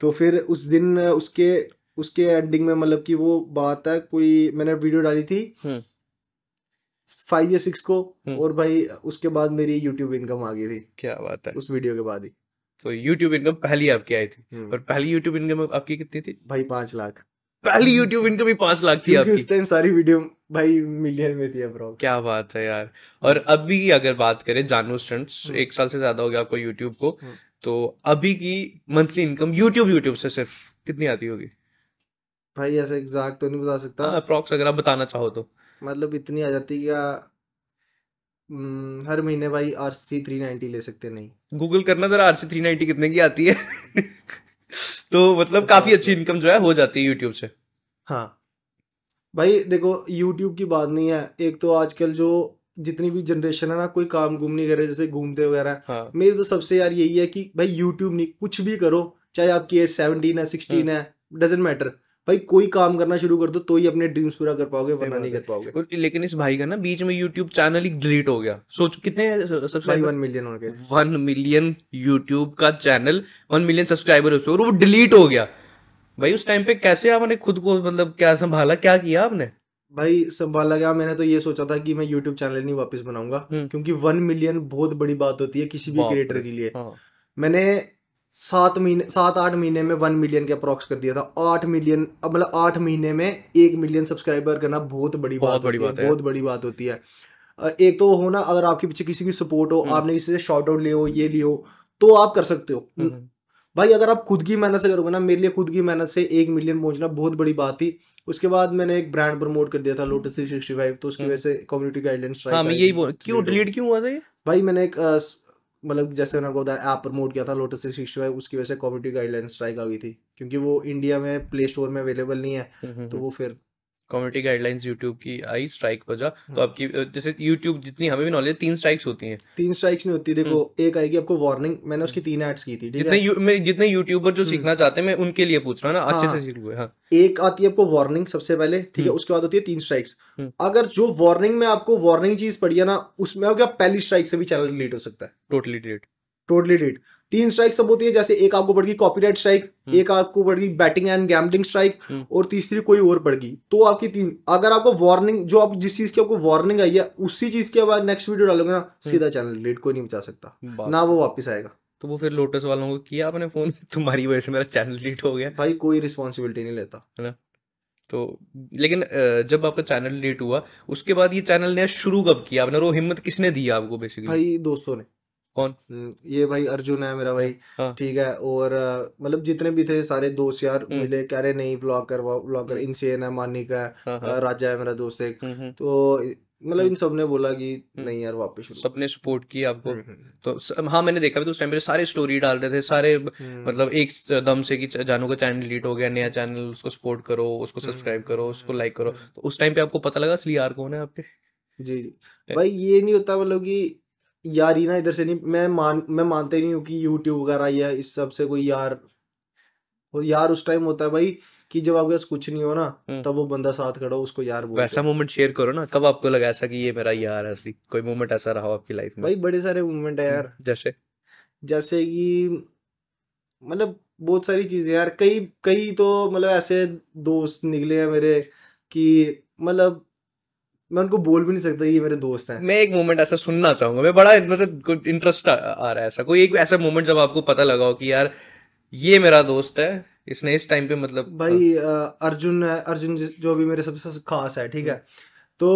तो फिर उस दिन उसके उसके एंडिंग में मतलब कि वो बात है कोई मैंने वीडियो डाली थी फाइव या सिक्स को हम्म। और भाई उसके बाद मेरी यूट्यूब इनकम आ गई थी क्या बात है उस वीडियो के बाद ही तो यूट्यूब इनकम पहली आपकी आई थी हम्म। और पहली यूट्यूब इनकम आपकी कितनी थी भाई पांच लाख पहली यूट्यूब इनकम भी पांच लाख थी आपकी इस टाइम सारी वीडियो भाई मिलियन में थी ब्रो क्या बात है यार और अभी की अगर बात करें जानू स्टंट्स हम्म। एक साल से ज्यादा हो गया आपको यूट्यूब को तो अभी की मंथली इनकम यूट्यूब यूट्यूब से सिर्फ कितनी आती होगी भाई ऐसा एग्जैक्ट तो नहीं बता सकता अप्रॉक्स हाँ, अगर आप बताना चाहो तो मतलब इतनी आ जाती क्या हम्म, हर महीने भाई आर सी थ्री नाइनटी ले सकते नहीं गूगल करना जरा आर सी थ्री नाइनटी कितने की आती है तो मतलब काफी अच्छी इनकम जो है हो जाती है यूट्यूब से हाँ भाई देखो यूट्यूब की बात नहीं है एक तो आजकल जो जितनी भी जनरेशन है ना कोई काम घूम नहीं करे जैसे घूमते वगैरह हाँ। मेरी तो सबसे यार यही है कि भाई यूट्यूब नहीं कुछ भी करो चाहे आपकी एज सेवनटीन है सिक्सटीन हाँ। है डजेंट मैटर भाई कोई काम करना शुरू कर दो तो ही अपने ड्रीम्स पूरा कर पाओगे वरना नहीं कर पाओगे लेकिन इस भाई का ना बीच में यूट्यूब चैनल ही डिलीट हो गया सोच कितने सब्सक्राइबर वन मिलियन हो गए वन मिलियन यूट्यूब का चैनल वन मिलियन सब्सक्राइबर और वो डिलीट हो गया भाई उस टाइम पे कैसे आपने खुद को मतलब क्या संभाला क्या किया आपने भाई संभाला गया मैंने तो ये सोचा था कि मैं यूट्यूब चैनल नहीं वापस बनाऊंगा हम्म। क्योंकि वन मिलियन बहुत बड़ी बात होती है किसी भी क्रिएटर के लिए हाँ। मैंने सात महीने सात आठ महीने में वन मिलियन के अप्रोक्स कर दिया था आठ मिलियन मतलब आठ महीने में एक मिलियन सब्सक्राइबर करना बहुत बड़ी बहुत बात बड़ी बात है बहुत बड़ी बात होती है एक तो हो ना अगर आपके पीछे किसी की सपोर्ट हो हम्म। आपने किसी से शॉर्ट आउट लियो ये लियो तो आप कर सकते हो हम्म, हम्म। भाई अगर आप खुद की मेहनत से करोगे ना मेरे लिए खुद की मेहनत से एक मिलियन पहुंचना बहुत बड़ी बात थी उसके बाद मैंने एक ब्रांड प्रमोट कर दिया था लोटस थ्री सिक्सटी फाइव तो उसकी वजह से कम्युनिटी गाइडलाइन हाँ, मैं यही बोल तो क्यों डिलीट क्यों हुआ था ये भाई मैंने एक मतलब जैसे मैंने आपको बताया ऐप प्रमोट किया था लोटस थ्री उसकी वजह से कम्युनिटी गाइडलाइन स्ट्राइक आ गई थी क्योंकि वो इंडिया में प्ले स्टोर में अवेलेबल नहीं है हम्म, हम्म, तो वो हम्म। फिर कम्युनिटी गाइडलाइंस यूट्यूब की आई स्ट्राइक वजह तो हाँ। आपकी जैसे यूट्यूब जितनी हमें भी नॉलेज तीन स्ट्राइक्स होती हैं तीन स्ट्राइक्स नहीं होती देखो हम्म। एक आएगी आपको वार्निंग मैंने उसकी तीन एड्स की थी जितने यू, मैं जितने यूट्यूबर जो हम्म। सीखना चाहते हैं मैं उनके लिए पूछ रहा हूँ ना अच्छे से हाँ। सीख हुए हाँ। एक आती है आपको वार्निंग सबसे पहले ठीक है हम्म। उसके बाद होती है तीन स्ट्राइक्स अगर जो वार्निंग में आपको वार्निंग चीज पड़ी है ना उसमें आप पहली स्ट्राइक से भी चैनल डिलीट हो सकता है टोटली डिलीट टोटली डिड तीन स्ट्राइक सब होती है जैसे एक आपको पड़ गई कॉपीराइट स्ट्राइक एक आपको पड़ गई बैटिंग एंड गैम्बलिंग स्ट्राइक और तीसरी कोई और पड़ गई तो आपकी तीन अगर आपको वार्निंग जो आप जिस चीज की आपको वार्निंग आई है उसी चीज के बाद नेक्स्ट वीडियो डालोगे ना हम्म। सीधा चैनल डेट कोई नहीं बचा सकता ना वो वापस आएगा तो वो फिर लोटस वालों को किया आपने फोन तुम्हारी वजह से मेरा चैनल डिलीट हो गया भाई कोई रिस्पॉन्सिबिलिटी नहीं लेता है ना तो लेकिन जब आपका चैनल डिलीट हुआ उसके बाद ये चैनल ने शुरू कब किया आपने वो हिम्मत किसने दी आपको बेसिकली भाई दोस्तों ने कौन हम्म, ये भाई अर्जुन है मेरा भाई हाँ। ठीक है और मतलब जितने भी थे सारे दोस्त यार हम्म। मिले कह रहे नहीं ब्लॉग करवाओ ब्लॉग कर हम्म। इनसेन है मानिक है हाँ, हाँ। राजा है मेरा दोस्त एक तो मतलब इन सबने बोला कि नहीं यार वापस सबने सपोर्ट किया आपको तो हाँ मैंने देखा भी तो उस टाइम पे सारे स्टोरी डाल रहे थे सारे मतलब एक दम से कि जानू का चैनल डिलीट हो गया नया चैनल उसको सपोर्ट करो उसको सब्सक्राइब करो उसको लाइक करो तो उस टाइम पे आपको पता लगा असली यार कौन है आपके जी जी भाई ये नहीं होता मतलब कि यार ही ना इधर से नहीं मैं मान मैं मानते नहीं हूँ कि यूट्यूब वगैरह या इस सब से कोई यार और यार उस टाइम होता है भाई कि जब आपके पास कुछ नहीं हो ना हम्म। तब वो बंदा साथ खड़ा हो उसको यार बोल वैसा मोमेंट शेयर करो ना कब आपको लगा ऐसा कि ये मेरा यार है असली कोई मोमेंट ऐसा रहा हो आपकी लाइफ में भाई बड़े सारे मोमेंट है यार हम्म, जैसे जैसे कि मतलब बहुत सारी चीजें यार कई कई तो मतलब ऐसे दोस्त निकले हैं मेरे कि मतलब मैं उनको बोल भी नहीं सकता ये मेरे दोस्त हैं मैं एक मोमेंट ऐसा सुनना चाहूंगा मैं बड़ा मतलब इंटरेस्ट आ, आ रहा है ऐसा कोई एक ऐसा मोमेंट जब आपको पता लगा हो कि यार ये मेरा दोस्त है इसने इस टाइम पे मतलब भाई आ, हाँ। अर्जुन है अर्जुन जो भी मेरे सबसे खास है ठीक है हम्म। तो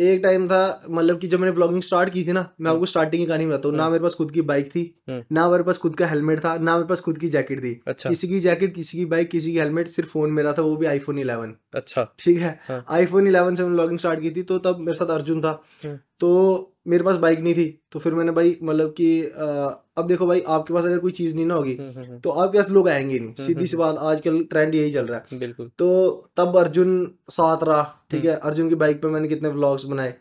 एक टाइम था मतलब कि जब मैंने ब्लॉगिंग स्टार्ट की थी ना मैं आपको स्टार्टिंग की कहानी बताता हूँ ना हम्म। मेरे पास खुद की बाइक थी हम्म। ना मेरे पास खुद का हेलमेट था ना मेरे पास खुद की जैकेट थी अच्छा। किसी की जैकेट किसी की बाइक किसी की हेलमेट सिर्फ फोन मेरा था वो भी आईफोन इलेवन अच्छा ठीक है आईफोन हाँ। इलेवन से मैंने ब्लॉगिंग स्टार्ट की थी तो तब मेरे साथ अर्जुन था हम्म। तो मेरे पास बाइक नहीं थी तो फिर मैंने भाई मतलब कि अब देखो भाई आपके पास अगर कोई चीज़ नहीं ना होगी हम्म, हम्म, हम्म। तो आपके पास लोग आएंगे नहीं सीधी सी बात आजकल ट्रेंड यही चल रहा है बिल्कुल तो तब अर्जुन साथ रहा ठीक है अर्जुन की बाइक पे मैंने कितने व्लॉग्स बनाए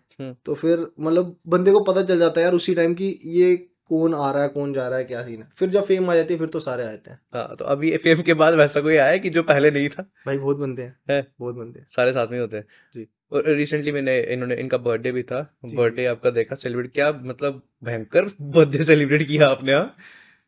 तो फिर मतलब बंदे को पता चल जाता है यार उसी टाइम की ये कौन आ रहा है कौन जा रहा है क्या सीन है फिर जब फेम आ जाती है फिर तो सारे आ जाते हैं हाँ, तो अभी फेम के बाद वैसा कोई आया कि जो पहले नहीं था भाई बहुत बनते हैं बहुत बनते हैं सारे साथ में होते हैं जी और रिसेंटली मैंने इन्होंने इनका बर्थडे भी था बर्थडे आपका देखा सेलिब्रेट क्या मतलब भयंकर बर्थडे सेलिब्रेट किया आपने यहाँ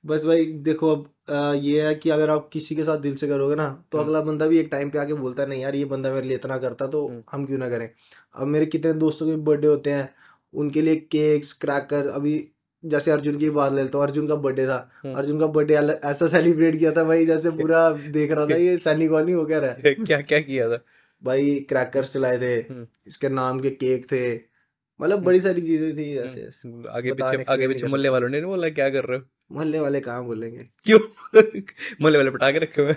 बस भाई देखो अब आ, ये है कि अगर आप किसी के साथ दिल से करोगे ना तो हम्म। अगला बंदा भी एक टाइम पे आके बोलता है नहीं यार ये बंदा मेरे लिए इतना करता तो हम्म। हम क्यों ना करें अब मेरे कितने दोस्तों के बर्थडे होते हैं उनके लिए केक्स क्रैकर अभी जैसे अर्जुन की बात ले लेता अर्जुन का बर्थडे था हम्म। अर्जुन का बर्थडे ऐसा सेलिब्रेट किया था भाई जैसे पूरा देख रहा था ये सैनिक वाली हो क्या रहा है क्या क्या किया था भाई क्रैकर्स चलाए थे हम्म। इसके नाम के केक थे मतलब हम्म। बड़ी सारी चीजें थी हम्म। ऐसे आगे पीछे आगे पीछे मोहल्ले वालों ने बोला क्या कर रहे हो मोहल्ले वाले कहाँ बोलेंगे क्यों मोहल्ले वाले पटाखे रखे हुए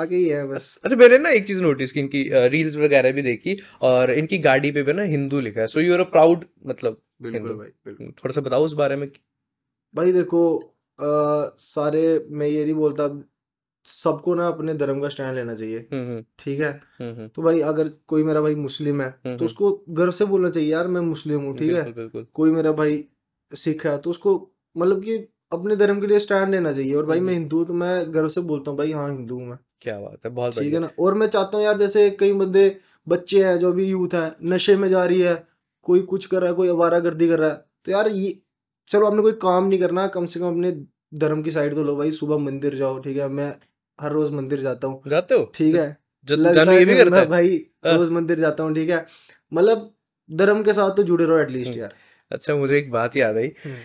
आगे ही है बस अच्छा मैंने ना एक चीज नोटिस की इनकी रील्स वगैरह भी देखी और इनकी गाड़ी पे भी ना हिंदू लिखा है so you are a proud मतलब बिल्कुल भाई बिल्कुल थोड़ा सा बताओ उस बारे में भाई देखो आ, सारे मैं ये नहीं बोलता सबको ना अपने धर्म का स्टैंड लेना चाहिए हम्म, हम्म। ठीक है हम्म, तो भाई अगर कोई मेरा भाई मुस्लिम है तो उसको गर्व से बोलना चाहिए यार मैं मुस्लिम हूँ ठीक है कोई मेरा भाई सिख है तो उसको मतलब कि अपने धर्म के लिए स्टैंड लेना चाहिए और भाई मैं हिंदू तो मैं गर्व से बोलता हूँ भाई हाँ हिंदू हूँ मैं क्या बात है बहुत ठीक है ना और मैं चाहता हूँ यार जैसे कई बंदे बच्चे हैं जो अभी यूथ है नशे में जा रही है कोई कुछ कर रहा है कोई अवारा गर्दी कर रहा है तो यार ये चलो आपने कोई काम नहीं करना कम से कम अपने धर्म की साइड तो लो भाई सुबह मंदिर जाओ ठीक है मैं हर रोज मंदिर जाता हूँ जाते हो ठीक है ये भी करता है भाई हाँ। रोज मंदिर जाता हूँ ठीक है मतलब धर्म के साथ तो जुड़े रहो एटलीस्ट हम्म। यार अच्छा मुझे एक बात याद आई हम्म।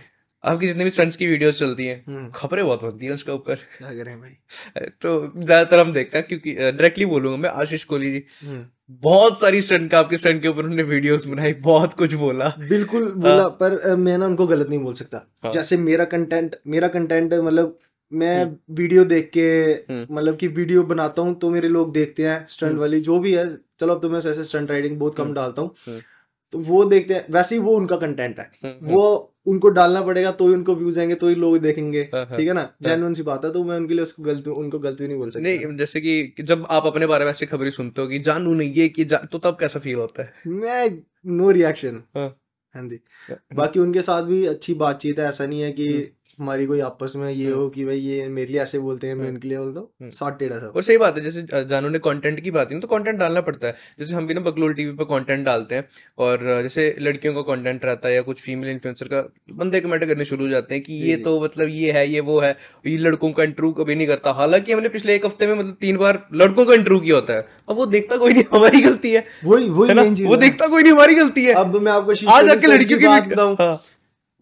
आपकी जितने भी स्टंट्स की वीडियोस चलती हैं हम्म। खबरें बहुत बनती हैं उसके ऊपर भाई तो ज्यादातर हम देखते हैं क्योंकि डायरेक्टली बोलूंगा मैं आशीष कोहली जी बहुत सारी स्टंट का आपके स्टंट के ऊपर उन्होंने वीडियोस बनाई बहुत कुछ बोला बिल्कुल हाँ। बोला पर मैं ना उनको गलत नहीं बोल सकता हाँ। जैसे मेरा कंटेंट मेरा कंटेंट मतलब मैं हम्म। वीडियो देख के हम्म। मतलब कि वीडियो बनाता हूँ तो मेरे लोग देखते हैं स्टंट हम्म। वाली जो भी है चलो अब तो मैं ऐसे स्टंट राइडिंग बहुत कम डालता हूँ तो वो देखते हैं वैसे ही वो उनका कंटेंट है वो उनको डालना पड़ेगा तो ही उनको व्यूज आएंगे तो ही लोग देखेंगे हाँ, हाँ। ठीक है ना जेनुअन हाँ। सी बात है तो मैं उनके लिए उसको गलत उनको गलती नहीं बोल सकता नहीं जैसे कि जब आप अपने बारे में ऐसी खबरें सुनते हो कि जानू नहीं ये कि तो तब कैसा फील होता है मैं नो रिएक्शन हाँ जी बाकी उनके साथ भी अच्छी बातचीत है ऐसा नहीं है कि हमारी कोई आपस में ये हाँ। हो कि भाई ये मेरे लिए ऐसे बोलते हैं हाँ। मैं उनके लिए बोलता हूँ सॉर्टेड है सब और सही बात है जैसे जानू ने कंटेंट की बात की तो कंटेंट डालना पड़ता है जैसे हम भी ना बगलोल टीवी पर कंटेंट डालते हैं और जैसे लड़कियों का कंटेंट रहता है या कुछ फीमेल इन्फ्लुएंसर का बंदे कमेंट करने शुरू हो जाते हैं कि ये तो मतलब ये है ये वो है ये लड़कों का इंटरव्यू कभी नहीं करता हालांकि हमने पिछले एक हफ्ते में मतलब तीन बार लड़कों का इंटरव्यू किया होता है अब वो देखता कोई नहीं हमारी गलती है वही वही वो देखता कोई नहीं हमारी गलती है अब मैं आपको आज आके लड़कियों की बात बताऊँ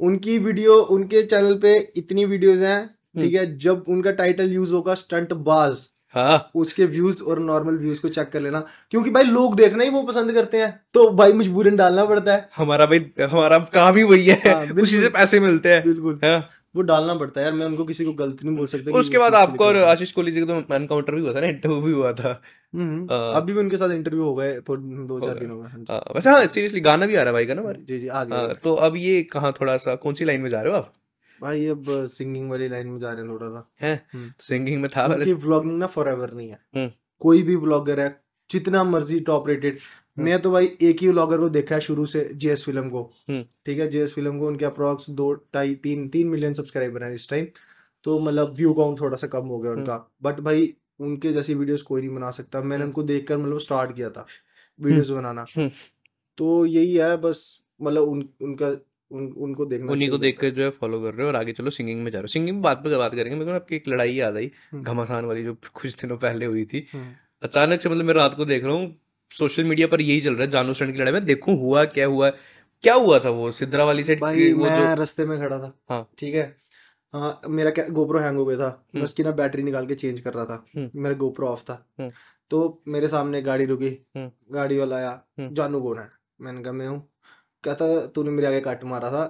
उनकी वीडियो उनके चैनल पे इतनी वीडियोस हैं हम्म। ठीक है जब उनका टाइटल यूज होगा स्टंट बाज हाँ। उसके व्यूज और नॉर्मल व्यूज को चेक कर लेना क्योंकि भाई लोग देखना ही वो पसंद करते हैं तो भाई मजबूरन डालना पड़ता है हमारा भाई हमारा काम ही वही है हाँ, उसी से पैसे मिलते हैं बिल्कुल हाँ। वो डालना पड़ता है यार मैं उनको किसी को गलत नहीं बोल सकता उसके बाद आपको और आशीष कोहली जी का तो एनकाउंटर भी हुआ था ना इंटरव्यू भी हुआ था हम्म, अभी भी उनके साथ इंटरव्यू हो गए थोड़े दो चार दिनों में हाँ वैसे हाँ सीरियसली गाना भी आ रहा है भाई का ना जी जी आ गया तो अब ये कहाँ थोड़ा सा कौन सी लाइन में जा रहे हो आप भाई अब सिंगिंग वाली लाइन में जा रहे हैं थोड़ा सा है सिंगिंग हम्म। में था व्लॉगिंग ना फॉर नहीं है हम्म। कोई भी ब्लॉगर है जितना मर्जी टॉप रेटेड हम्म। मैं तो भाई एक ही व्लॉगर को देखा है शुरू से जेएस फिल्म को हम्म। ठीक है जेएस फिल्म को उनके अप्रोक्स दो ढाई तीन तीन मिलियन सब्सक्राइबर हैं इस टाइम तो मतलब व्यू काउंट थोड़ा सा कम हो गया उनका बट हम्म। भाई उनके जैसी वीडियोस कोई नहीं बना सकता मैंने उनको देखकर मतलब स्टार्ट किया था वीडियोस बनाना तो यही है बस मतलब उन उनका उन, उनको देखना उन्हीं को देख कर जो है फॉलो कर रहे हो और आगे चलो सिंगिंग में जा रहे हो सिंगिंग में बात पर बात करेंगे मेरे को आपकी एक लड़ाई याद आई घमासान वाली जो कुछ दिनों पहले हुई थी अचानक से मतलब मैं रात को देख रहा हूँ सोशल मीडिया पर यही चल रहा है जानू स्टैंड की लड़ाई में देखू हुआ क्या हुआ क्या हुआ था वो सिद्धरा वाली साइड भाई मैं रस्ते में खड़ा था हाँ ठीक है आ, हाँ, मेरा क्या गोप्रो हैंग हो गया था मैं हम्म। उसकी ना बैटरी निकाल के चेंज कर रहा था हम्म। मेरा गोप्रो ऑफ था हम्म। तो मेरे सामने गाड़ी रुकी गाड़ी वाला आया जानू कौन है मैंने कहा मैं हूँ कहता तूने मेरे आगे कट मारा था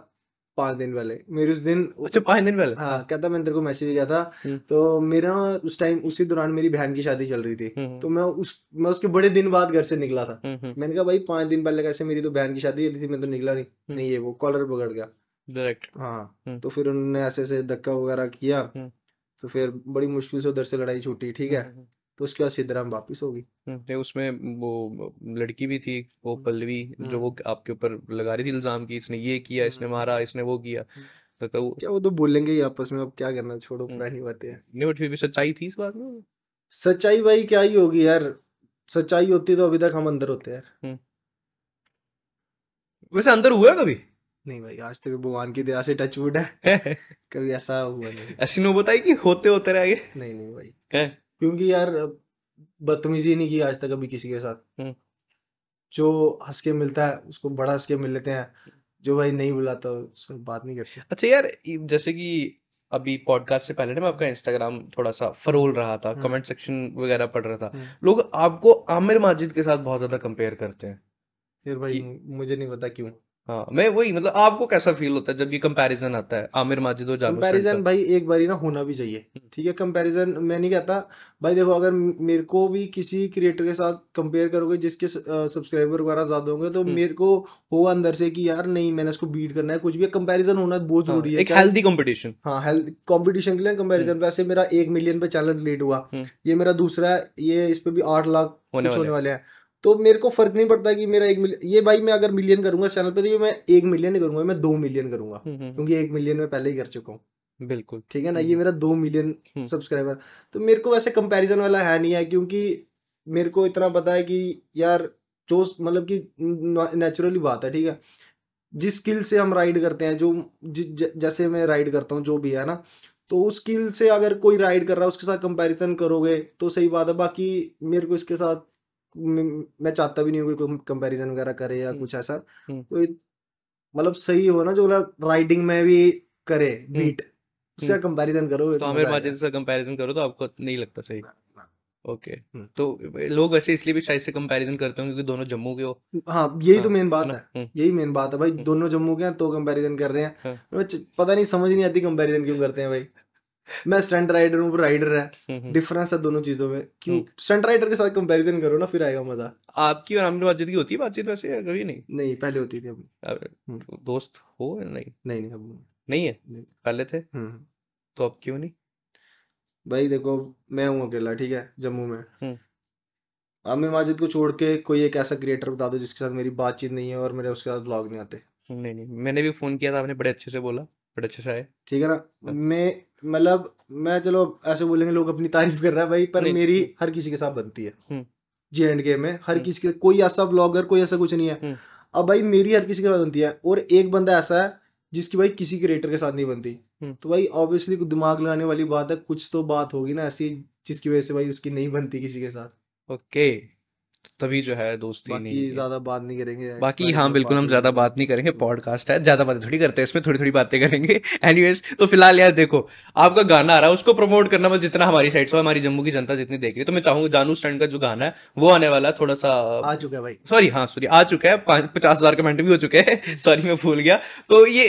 पांच दिन पहले मेरे उस दिन अच्छा पांच दिन पहले हाँ कहता मैंने तेरे को मैसेज किया था हम्म। तो मेरा ना उस टाइम उसी दौरान मेरी बहन की शादी चल रही थी हम्म, हम्म। तो मैं उस मैं उसके बड़े दिन बाद घर से निकला था मैंने कहा भाई पांच दिन पहले कैसे मेरी तो बहन की शादी थी मैं तो निकला नहीं नहीं ये वो कॉलर पकड़ गया डायरेक्ट हाँ तो फिर उन्होंने ऐसे ऐसे धक्का वगैरह किया तो फिर बड़ी मुश्किल से उधर से लड़ाई छूटी ठीक है तो उसके बाद सिद्धराम वापिस होगी गई हम्म, उसमें वो लड़की भी थी वो हम्म। पल्लवी जो वो हम्म। आपके ऊपर लगा रही थी इल्जाम की इसने ये किया इसने मारा इसने वो किया तो, तो क्या वो तो बोलेंगे ही आपस में अब क्या करना छोड़ो पुरानी बातें नहीं बट फिर भी सच्चाई थी इस बात में सच्चाई भाई क्या ही होगी यार सच्चाई होती तो अभी तक हम अंदर होते यार वैसे अंदर हुआ कभी नहीं भाई आज तक भगवान की दया से टच वुड है कभी ऐसा हुआ नहीं ऐसी नो बताई कि होते होते रह गए नहीं नहीं भाई है? क्योंकि यार बदतमीजी नहीं की आज तक अभी किसी के साथ हम्म। जो हंस के मिलता है उसको बड़ा हंस के मिल लेते हैं जो भाई नहीं बुलाता उसको बात नहीं करते अच्छा यार जैसे कि अभी पॉडकास्ट से पहले ना मैं आपका इंस्टाग्राम थोड़ा सा फरोल रहा था कमेंट हम्म। सेक्शन वगैरह पढ़ रहा था हम्म। लोग आपको आमिर माजिद के साथ बहुत ज्यादा कंपेयर करते हैं फिर भाई मुझे नहीं पता क्यों हाँ मैं वही मतलब आपको कैसा फील होता है जब ये कंपैरिजन आता है आमिर माजिद और जावेद कंपैरिजन भाई एक बारी ना होना भी चाहिए हम्म। ठीक है कंपैरिजन मैं नहीं कहता भाई देखो अगर मेरे को भी किसी क्रिएटर के साथ कंपेयर करोगे जिसके सब्सक्राइबर वगैरह ज्यादा होंगे तो हम्म। मेरे को होगा अंदर से कि यार नहीं मैंने इसको बीट करना है कुछ भी कंपेरिजन होना बहुत हाँ, जरूरी है एक हेल्दी कंपटीशन हाँ कॉम्पिटिशन के लिए कंपेरिजन हम्म। वैसे मेरा एक मिलियन पे चैनल लीड हुआ ये मेरा दूसरा है ये इस पे भी आठ लाख होने वाले हैं तो मेरे को फर्क नहीं पड़ता कि मेरा एक मिलियन ये भाई मैं अगर मिलियन करूंगा चैनल पे तो ये मैं एक मिलियन नहीं करूंगा मैं दो मिलियन करूंगा हम्म, हम्म। क्योंकि एक मिलियन में पहले ही कर चुका हूँ बिल्कुल ठीक है ना ये मेरा दो मिलियन हम्म। सब्सक्राइबर तो मेरे को वैसे कंपेरिजन वाला है नहीं है क्योंकि मेरे को इतना पता है कि यार जो मतलब कि नेचुरली बात है ठीक है जिस स्किल से हम राइड करते हैं जो ज, ज, जैसे मैं राइड करता हूँ जो भी है ना तो उस स्किल से अगर कोई राइड कर रहा है उसके साथ कंपैरिजन करोगे तो सही बात है बाकी मेरे को इसके साथ मैं चाहता भी नहीं हूँ कोई कंपैरिजन वगैरह करे या हम्म, कुछ ऐसा हम्म। कोई मतलब सही हो ना जो राइडिंग में भी करे बीट उसका कंपैरिजन करो तो आमिर माजिद से कंपैरिजन करो तो आपको नहीं लगता सही ओके हम्म। तो लोग ऐसे इसलिए भी शायद से कंपैरिजन करते होंगे क्योंकि दोनों जम्मू के हो हाँ यही हाँ, तो मेन बात है यही मेन बात है भाई दोनों जम्मू के हैं तो कंपैरिजन कर रहे हैं हाँ। पता नहीं समझ नहीं आती कंपैरिजन क्यों करते हैं भाई मैं स्टंट राइडर हूँ राइडर है डिफरेंस हम्म, हम्म। है दोनों चीजों में क्यों स्टंट हम्म। राइडर के साथ कंपैरिजन करो ना फिर आएगा मजा आपकी और हमारी बातचीत की होती है बातचीत वैसे या कभी नहीं नहीं पहले होती थी अपनी दोस्त हो या नहीं नहीं नहीं अब नहीं है नहीं। पहले थे तो अब क्यों नहीं भाई देखो मैं हूँ अकेला ठीक है जम्मू में आमिर माजिद को छोड़ के कोई एक ऐसा क्रिएटर बता दो जिसके साथ मेरी बातचीत नहीं है और मेरे उसके साथ व्लॉग नहीं आते नहीं नहीं मैंने भी फोन किया था आपने बड़े अच्छे से बोला बट अच्छे से आए ठीक है ना हाँ। मैं मतलब मैं चलो ऐसे बोलेंगे लोग अपनी तारीफ कर रहा है भाई पर मेरी हम्म। हर किसी के साथ बनती है जे एंड गेम में हर हम्म। किसी के कोई ऐसा ब्लॉगर कोई ऐसा कुछ नहीं है हम्म। अब भाई मेरी हर किसी के साथ बनती है और एक बंदा ऐसा है जिसकी भाई किसी क्रिएटर के साथ नहीं बनती तो भाई ऑब्वियसली दिमाग लगाने वाली बात है कुछ तो बात होगी ना ऐसी जिसकी वजह से भाई उसकी नहीं बनती किसी के साथ ओके okay. तभी जो है दोस्ती बाकी नहीं ज्यादा बात नहीं करेंगे बाकी हाँ बिल्कुल हम ज्यादा बात नहीं करेंगे पॉडकास्ट है ज्यादा बातें थोड़ी करते हैं इसमें थोड़ी थोड़ी बातें करेंगे एनीवेज तो फिलहाल यार देखो आपका गाना आ रहा है उसको प्रमोट करना बस जितना हमारी साइड से हमारी जम्मू की जनता जितनी देख रही है तो मैं चाहूंगा जानू स्टैंड का जो गाना है वो आने वाला है थोड़ा सा आ चुका है भाई सॉरी हाँ सॉरी आ चुका है पचास हजार कमेंट भी हो चुके हैं सॉरी मैं भूल गया तो ये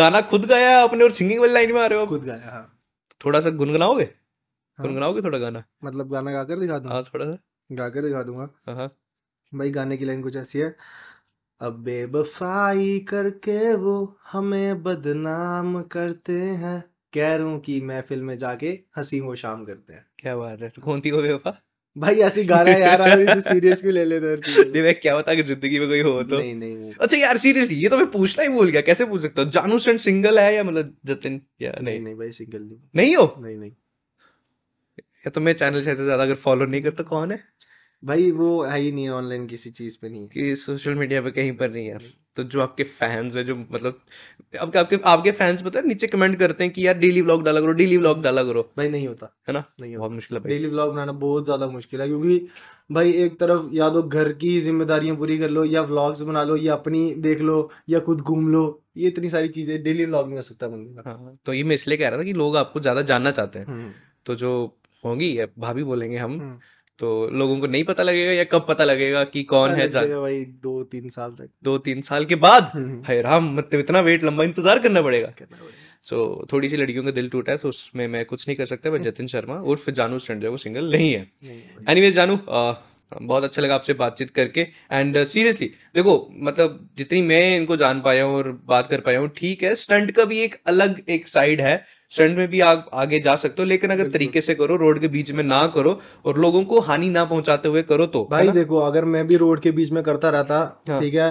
गाना खुद गाया अपने और सिंगिंग वाली लाइन में आ रहे हो खुद गाया हाँ। थोड़ा सा गुनगुनाओगे हाँ। गुनगुनाओगे थोड़ा गाना मतलब गाना गाकर दिखा दो हाँ, थोड़ा सा गा दिखा दूंगा हाँ। भाई गाने की लाइन कुछ ऐसी है अब बेबफाई करके वो हमें बदनाम करते हैं कह रू की महफिल में जाके हंसी हो शाम करते हैं क्या बात है कौन थी वो बेवफा भाई ऐसी गाना यार अभी तो सीरियस भी ले लेते नहीं मैं क्या बता कि जिंदगी में कोई हो तो नहीं नहीं अच्छा यार सीरियसली ये तो मैं पूछना ही भूल गया कैसे पूछ सकता हूँ जानू सेंट सिंगल है या मतलब जतिन या नहीं नहीं, नहीं भाई सिंगल नहीं नहीं हो नहीं नहीं या तो तुम्हें चैनल शायद से ज्यादा अगर फॉलो नहीं करता तो कौन है भाई वो है ही नहीं ऑनलाइन किसी चीज पे नहीं कि सोशल मीडिया पे कहीं पर नहीं है तो जो आपके फैंस है जो मतलब आपके आपके आपके फैंस पता है नीचे कमेंट करते हैं कि यार डेली व्लॉग डाला करो डेली व्लॉग डाला करो भाई नहीं होता है ना नहीं बहुत मुश्किल है डेली व्लॉग बनाना बहुत ज्यादा मुश्किल है क्योंकि भाई एक तरफ या तो घर की जिम्मेदारियां पूरी कर लो या व्लॉग्स बना लो या अपनी देख लो या खुद घूम लो ये इतनी सारी चीजें डेली व्लॉग नहीं हो सकता बंदे का हाँ, तो ये मैं इसलिए कह रहा था कि लोग आपको ज्यादा जानना चाहते हैं हम्म। तो जो होंगी भाभी बोलेंगे हम हम्म। तो लोगों को नहीं पता लगेगा या कब पता लगेगा कि कौन है भाई दो तीन साल तक दो तीन साल के बाद है हम्म, हम्म। राम मतलब इतना वेट लंबा इंतजार करना पड़ेगा सो so, थोड़ी सी लड़कियों का दिल टूटा है तो उसमें मैं कुछ नहीं कर सकता बट जतिन शर्मा उर्फ जानू स्टैंड वो सिंगल नहीं है एनी वेज जानू आ, बहुत अच्छा लगा आपसे बातचीत करके एंड सीरियसली uh, देखो मतलब जितनी मैं इनको जान पाया हूँ और बात कर पाया हूँ ठीक है स्टंट का भी एक अलग एक साइड है स्टंट में भी आप आगे जा सकते हो लेकिन अगर तरीके से करो रोड के बीच में ना करो और लोगों को हानि ना पहुंचाते हुए करो तो भाई देखो अगर मैं भी रोड के बीच में करता रहता हाँ। ठीक है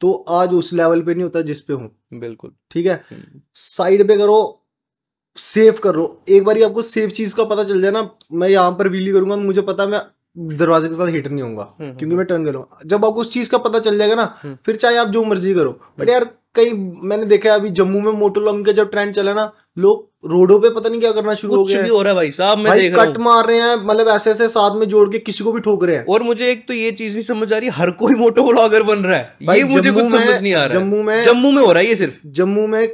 तो आज उस लेवल पे नहीं होता जिस पे हूं बिल्कुल ठीक है हम्म। साइड पे करो सेव करो एक बार आपको सेफ चीज का पता चल जाए ना मैं यहाँ पर व्हीली करूंगा तो मुझे पता मैं दरवाजे के साथ हिट नहीं होगा हम्म, क्योंकि मैं टर्न हम्म। करूंगा जब आपको उस चीज का पता चल जाएगा ना फिर चाहे आप जो मर्जी करो बट यार कई मैंने देखा है अभी जम्मू में मोटो लॉन्ग का जब ट्रेंड चला ना लोग रोडों पे पता नहीं क्या करना शुरू हो भी हो रहा है भाई साहब मैं देख कट मार रहे हैं मतलब ऐसे ऐसे साथ में जोड़ के किसी को भी ठोक रहे हैं और मुझे एक तो ये चीज नहीं समझ आ रही हर कोई मोटो ब्लॉगर बन रहा है ये मुझे कुछ समझ नहीं आ रहा जम्मू में जम्मू में हो रहा है ये सिर्फ जम्मू में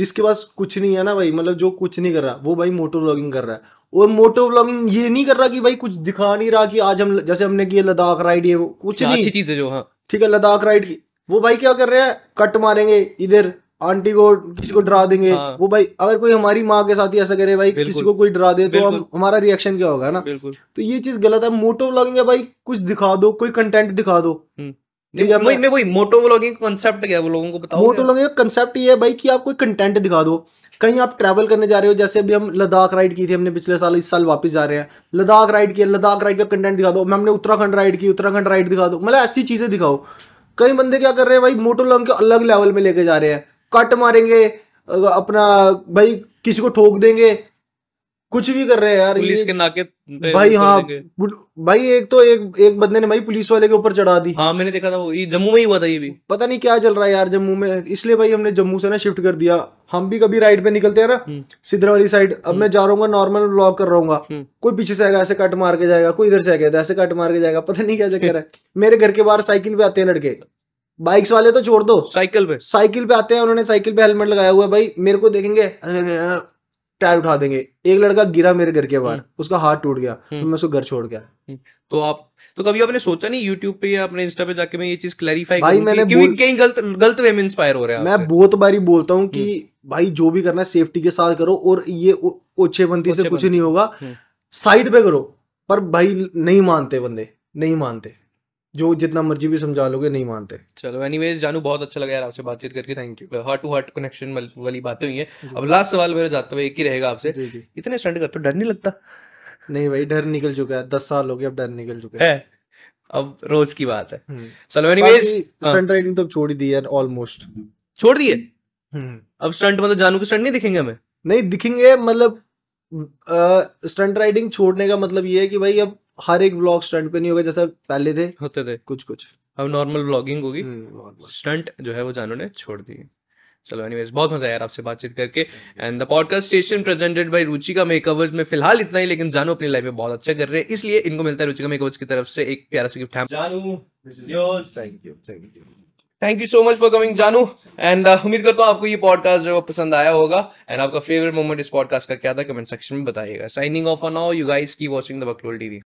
जिसके पास कुछ नहीं है ना भाई मतलब जो कुछ नहीं कर रहा वो भाई मोटो ब्लॉगिंग कर रहा है और मोटो ब्लॉगिंग ये नहीं कर रहा कि भाई कुछ दिखा नहीं रहा कि आज हम जैसे हमने किया लद्दाख राइड ये वो कुछ हाँ, नहीं अच्छी चीज है जो हाँ ठीक है लद्दाख राइड की वो भाई क्या कर रहे हैं कट मारेंगे इधर आंटी को किसी को डरा देंगे हाँ। वो भाई अगर कोई हमारी माँ के साथ ही ऐसा करे भाई किसी को कोई डरा दे तो हम हमारा रिएक्शन क्या होगा ना तो ये चीज गलत है मोटो व्लॉगिंग है भाई कुछ दिखा दो कोई कंटेंट दिखा दो हम्म। मोटो व्लॉगिंग है का ये है भाई कि आप कोई कंटेंट दिखा दो कहीं आप ट्रैवल करने जा रहे हो जैसे अभी हम लद्दाख राइड की थी हमने पिछले साल इस साल वापस जा रहे हैं लद्दाख राइड की लद्दाख राइड का कंटेंट दिखा दो हमने उत्तराखंड राइड की उत्तराखंड राइड दिखा दो मतलब ऐसी चीजें दिखाओ कई बंदे क्या कर रहे हैं भाई मोटो लॉन्ग के अलग लेवल में लेके जा रहे हैं कट मारेंगे अपना भाई किसी को ठोक देंगे कुछ भी कर रहे हैं यार पुलिस के नाके भाई हाँ भाई एक तो एक एक बंदे ने भाई पुलिस वाले के ऊपर चढ़ा दी हाँ मैंने देखा था वो जम्मू में ही हुआ था ये भी पता नहीं क्या चल रहा है यार जम्मू में इसलिए भाई हमने जम्मू से ना शिफ्ट कर दिया हम भी कभी राइड पे निकलते हैं ना हम्म। सिद्धरा वाली साइड अब मैं हम्म। जा रहा नॉर्मल ब्लॉक कर रहा हूँ हम्म। कोई पीछे से आएगा ऐसे कट मार के जाएगा कोई इधर से आएगा ऐसे कट मार के जाएगा पता नहीं क्या चक्कर है मेरे घर के बाहर साइकिल पे आते हैं लड़के बाइक्स वाले तो छोड़ दो साइकिल पे साइकिल पे आते हैं उन्होंने साइकिल पे हेलमेट लगाया हुआ है भाई मेरे को देखेंगे टायर उठा देंगे एक लड़का गिरा मेरे घर के बाहर हम्म। उसका हाथ टूट गया तो मैं उसको घर छोड़ गया हम्म। तो आप तो कभी आपने सोचा नहीं यूट्यूब पे या अपने इंस्टा पे जाके मैं ये चीज क्लैरिफाई भाई मैंने कहीं गलत गलत वे में इंस्पायर हो रहा है मैं बहुत बारी बोलता हूँ कि भाई जो भी करना है सेफ्टी के साथ करो और ये ओछे बंदी से कुछ नहीं होगा साइड पे करो पर भाई नहीं मानते बंदे नहीं मानते जो जितना मर्जी भी समझा लोगे नहीं मानते चलो एनीवेज जानू बहुत अच्छा लगा यार आपसे बातचीत करके thank you heart to heart connection वाली बातें हुई है अब लास्ट सवाल मेरा जाता हुआ एक ही रहेगा आपसे जी जी इतने स्टंट करते डर नहीं लगता नहीं भाई डर निकल चुका है दस साल हो गए अब डर निकल चुका है अब रोज की बात है हम्म। चलो एनीवेज स्टंट राइडिंग तो छोड़ ही दी है ऑलमोस्ट छोड़ दिए हम्म। अब स्टंट मतलब जानू के स्टंट नहीं दिखेंगे हमें नहीं दिखेंगे मतलब स्टंट राइडिंग छोड़ने का मतलब ये है कि भाई अब हर एक ब्लॉग स्टंट पे नहीं होगा जैसा पहले थे होते थे कुछ कुछ अब नॉर्मल ब्लॉगिंग होगी स्टंट हम्म, जो है वो जानो ने छोड़ दी चलो एनीवेज बहुत मजा आया आपसे बातचीत करके and the podcast station presented by Ruchika makeovers में फिलहाल इतना ही लेकिन जानू अपनी लाइफ में बहुत अच्छा कर रहे हैं इसलिए इनको मिलता है रुचिका मेकअवर्स की तरफ से एक प्यारा सा गिफ्ट है जानू this is yours thank you thank you thank you so much for coming जानू एंड uh, उम्मीद करता हूँ आपको ये पॉडकास्ट जो पसंद आया होगा एंड आपका फेवरेट मोमेंट इस पॉडकास्ट का क्या था कमेंट सेक्शन में बताइएगा signing off on all you guys की वॉचिंग द बकलोल टीवी